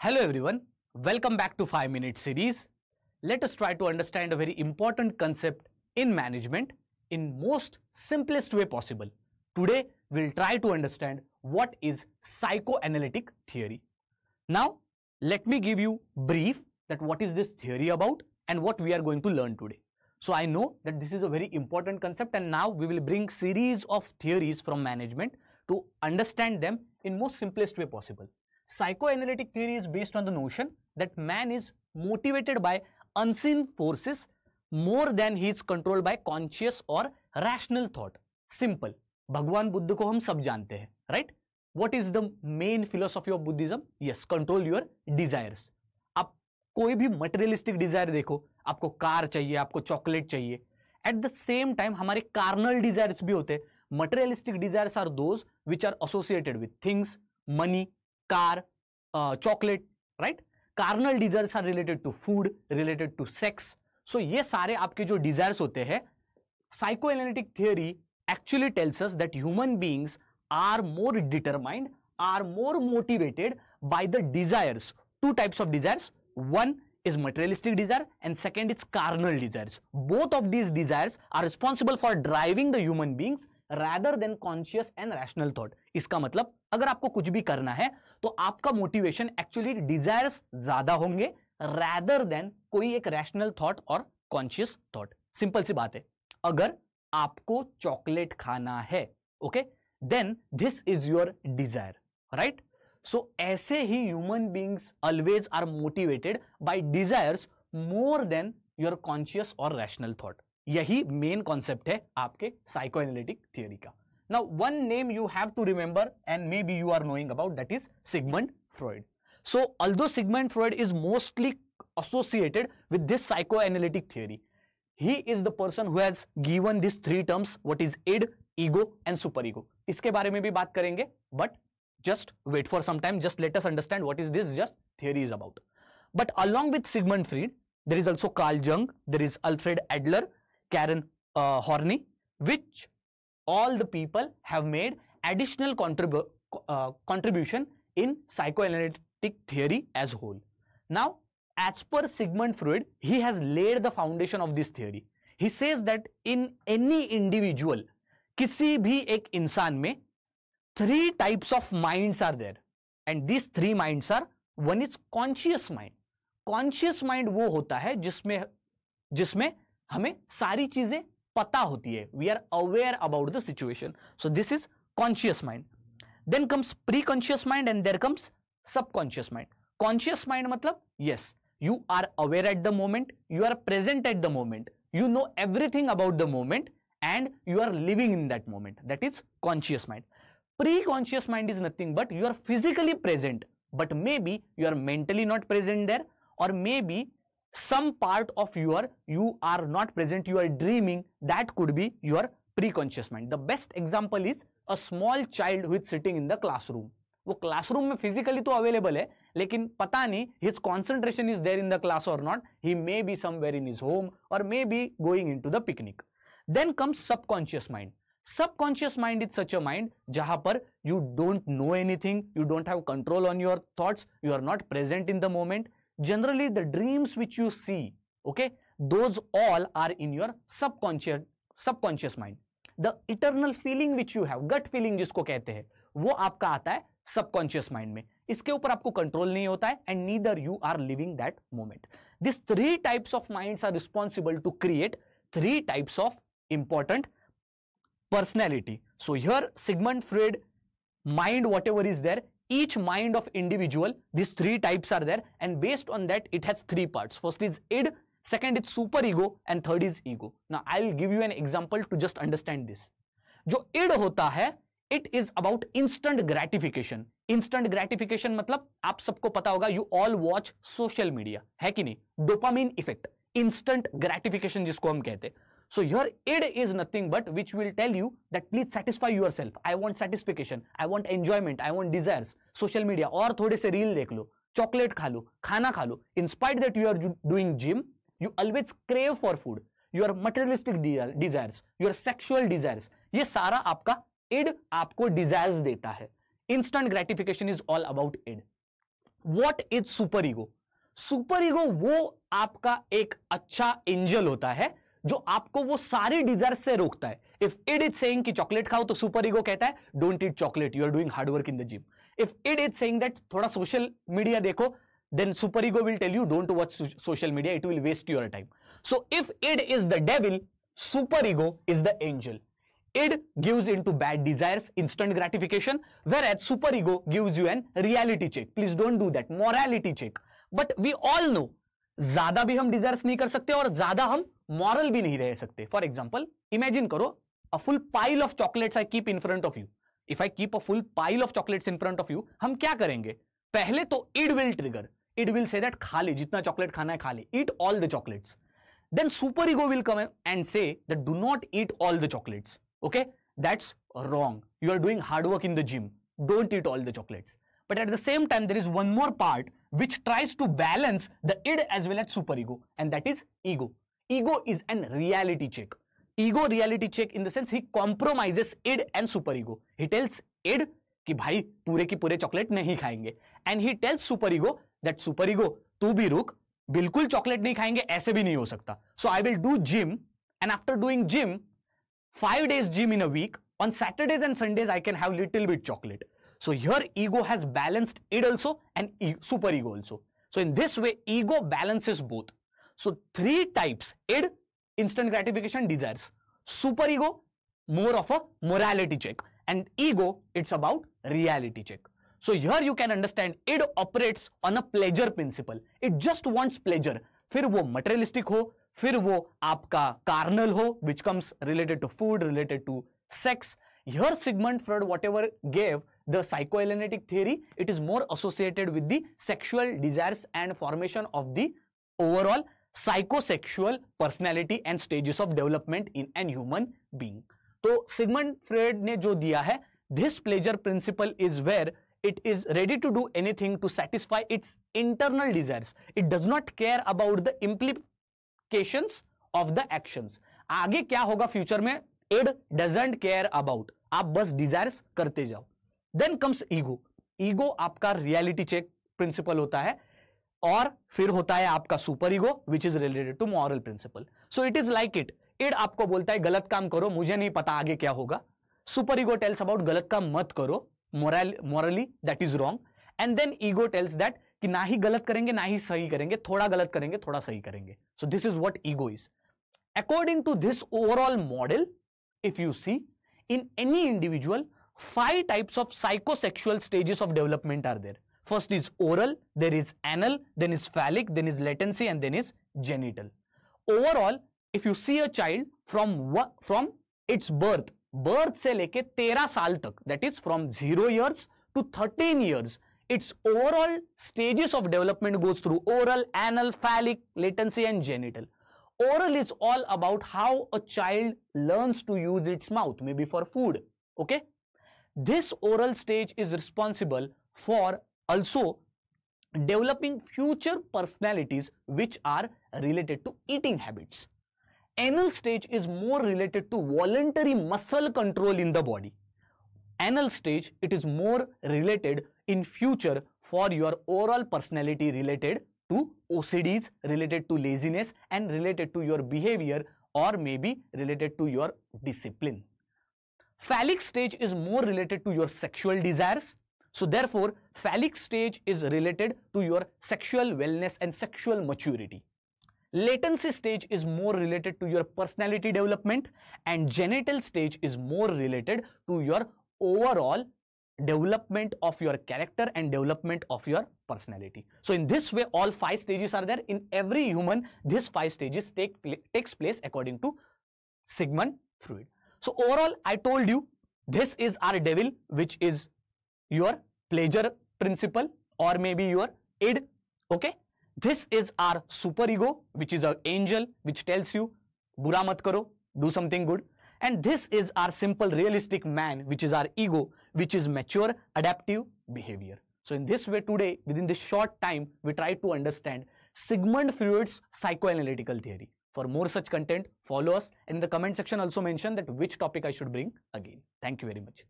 Hello everyone, welcome back to 5 minute series. Let us try to understand a very important concept in management in most simplest way possible. Today we'll try to understand what is psychoanalytic theory. Now let me give you brief that what is this theory about and what we are going to learn today. So I know that this is a very important concept and now we will bring series of theories from management to understand them in most simplest way possible. psychoanalytic theory is based on the notion that man is motivated by unseen forces more than he is controlled by conscious or rational thought simple भगवान बुद्ध को हम सब जानते हैं right what is the main philosophy of Buddhism yes control your desires आप कोई भी materialistic Dzire देखो आपको कार चाहिए आपको चॉकलेट चाहिए एट द सेम टाइम हमारे कार्नल डिजायर्स भी होते हैं materialistic desires are those which are associated with things money car, uh, chocolate, right? Carnal desires are related to food, related to sex. So ये सारे आपके जो desires होते हैं psychoanalytic theory actually tells us that human beings are more determined, are more motivated by the desires. two types of desires one is materialistic desire and second is carnal desires both of these desires are responsible for driving the human beings rather than conscious and rational thought इसका मतलब अगर आपको कुछ भी करना है तो आपका मोटिवेशन एक्चुअली डिजायर्स ज्यादा होंगे रैदर देन कोई एक रैशनल थॉट और कॉन्शियस थॉट सिंपल सी बात है अगर आपको चॉकलेट खाना है okay then this is your desire right so ऐसे ही human beings always are motivated by desires more than your conscious और रैशनल थॉट यही मेन कॉन्सेप्ट है आपके साइको एनालिटिक थियोरी का Now, one name you have to remember and maybe you are knowing about that is Sigmund Freud. So, although Sigmund Freud is mostly associated with this psychoanalytic theory, he is the person who has given these three terms what is id ego and superego इसके बारे में भी बात करेंगे but just wait for some time just let us understand what is this just theory is about but along with sigmund freud there is also carl jung there is alfred adler karen uh, horney which all the people have made additional contribu uh, contribution in psychoanalytic theory as whole. Now, as per Sigmund Freud, he has laid the foundation of this theory. He says that in any individual, किसी भी एक इंसान में three types of minds are there and this three minds are one is conscious mind conscious mind वो होता है जिसमें जिसमें हमें सारी चीजें पता होती है we are aware about the situation so this is conscious mind then comes preconscious mind and there comes subconscious mind conscious mind मतलब yes you are aware at the moment you are present at the moment you know everything about the moment and you are living in that moment that is conscious mind preconscious mind is nothing but you are physically present but may be you are mentally not present there और maybe some part of your you are not present you are dreaming that could be your preconscious mind the best example is a small child who is sitting in the classroom वो classroom में physically तो available है लेकिन पता नहीं his concentration is there in the class और not ही maybe somewhere in is home और maybe going in to the picnic then comes subconscious mind subconscious mind is such a mind जहां पर you don't know anything you don't have control on your thoughts you are not present in the moment generally the dreams which you see okay those all are in your subconscious subconscious mind the eternal feeling which you have gut feeling jisko kehte hai wo aapka aata hai subconscious mind mein iske upar aapko control nahi hota hai and neither you are living that moment these three types of minds are responsible to create three types of important personality so here sigmund freud mind whatever is there each mind of individual these three types are there and based on that it has three parts first is id second is super ego and third is ego now i'll give you an example to just understand this jo id hota hai it is about instant gratification इंस्टेंट ग्रेटिफिकेशन मतलब आप सबको पता होगा you all watch social media है कि नहीं डोपामिन इफेक्ट इंस्टेंट ग्रेटिफिकेशन जिसको हम कहते हैं So here id is nothing but which will tell you that please satisfy yourself. I want satisfaction. I want enjoyment. I want desires. Social media और थोड़े से reel देख लो चॉकलेट खा लो खाना खा लो in spite that you are doing gym you always crave for food your materialistic desires your sexual desires ये सारा आपका इड आपको डिजायर्स देता है instant gratification is all about id what is super ego super ego वो आपका एक अच्छा एंजल होता है जो आपको वो सारी डिजायर से रोकता है इफ इट इज सेइंग कि चॉकलेट खाओ तो सुपर इगो कहता है don't eat chocolate you are doing hard work in the gym if it is saying that थोड़ा सोशल मीडिया देखो then super ego will tell you don't watch social media it will waste your time so if it is the devil super ego is the angel it gives in to bad desire instant gratification where at super ego gives you an reality check please don't do that morality check but we all know ज्यादा भी हम desires नहीं कर सकते और ज्यादा हम moral भी नहीं रह सकते फॉर एग्जाम्पल इमेजिन करो a full pile of chocolates I keep in front of you if I keep a full pile of chocolates in front of you हम क्या करेंगे पहले तो it will trigger it will say that खा ले जितना chocolate खाना है खा ले eat all the chocolates then super ego will come and say that do not eat all the chocolates okay that's wrong you are doing hard work in the gym don't eat all the chocolates but at the same time there is one more part which tries to balance the id as well as super ego, and that is ego ego is an reality check ego reality check in the sense he compromises id and superego he tells id कि भाई पूरे की पूरे chocolate नहीं खाएंगे and he tells super ego that super ego तू भी रुक बिल्कुल चॉकलेट नहीं खाएंगे ऐसे भी नहीं हो सकता so I will do gym and after doing gym five days gym in a week on Saturdays and Sundays I can have little bit chocolate so here ego has balanced id also and super ego also so in this way ego balances both So three types id, instant gratification desires, super ego, more of a morality check and ego, it's about reality check. So here you can understand id operates on a pleasure principle. It just wants pleasure. फिर वो materialistic? हो फिर वो आपका carnal हो Which comes related to food, related to sex. here Sigmund Freud whatever gave the psychoanalytic theory, it is more associated with the sexual desires and formation of the overall psychosexual personality and stages of development in an human being तो Sigmund Freud ने जो दिया है this pleasure principle is where it is ready to do anything to satisfy its internal desire it does not care about the implication of the action आगे क्या होगा future में it doesn't care about आप बस desires करते जाओ then comes ego ego आपका reality check principle होता है और फिर होता है आपका super ego which is related to moral principle so it is like it id आपको बोलता है गलत काम करो मुझे नहीं पता आगे क्या होगा सुपर ईगो टेल्स अबाउट गलत काम मत करो moral morally that is wrong and then ego tells that कि ना ही गलत करेंगे ना ही सही करेंगे थोड़ा गलत करेंगे थोड़ा सही करेंगे so this is what ego is according to this overall model if you see in any individual five types of psychosexual stages of development are there First is oral, there is anal, then is phallic, then is latency and then is genital. Overall, if you see a child from, from its birth, birth se leke 13 saal tak, that is from 0 years to 13 years, its overall stages of development goes through oral, anal, phallic, latency and genital. Oral is all about how a child learns to use its mouth, maybe for food, okay? This oral stage is responsible for also developing future personalities which are related to eating habits. Anal stage is more related to voluntary muscle control in the body. Anal stage, it is more related in future for your overall personality related to OCDs, related to laziness and related to your behavior or maybe related to your discipline. Phallic stage is more related to your sexual desires so therefore, phallic stage is related to your sexual wellness and sexual maturity. Latency stage is more related to your personality development and genital stage is more related to your overall development of your character and development of your personality. So in this way, all five stages are there. In every human, these five stages take takes place according to Sigmund Freud. So overall, I told you, this is our devil, which is your pleasure principle or maybe your id okay this is our super ego which is an angel which tells you bura mat karo do something good and this is our simple realistic man which is our ego which is mature adaptive behavior so in this way today within this short time we try to understand sigmund freud's psychoanalytical theory for more such content follow us in the comment section also mention that which topic i should bring again thank you very much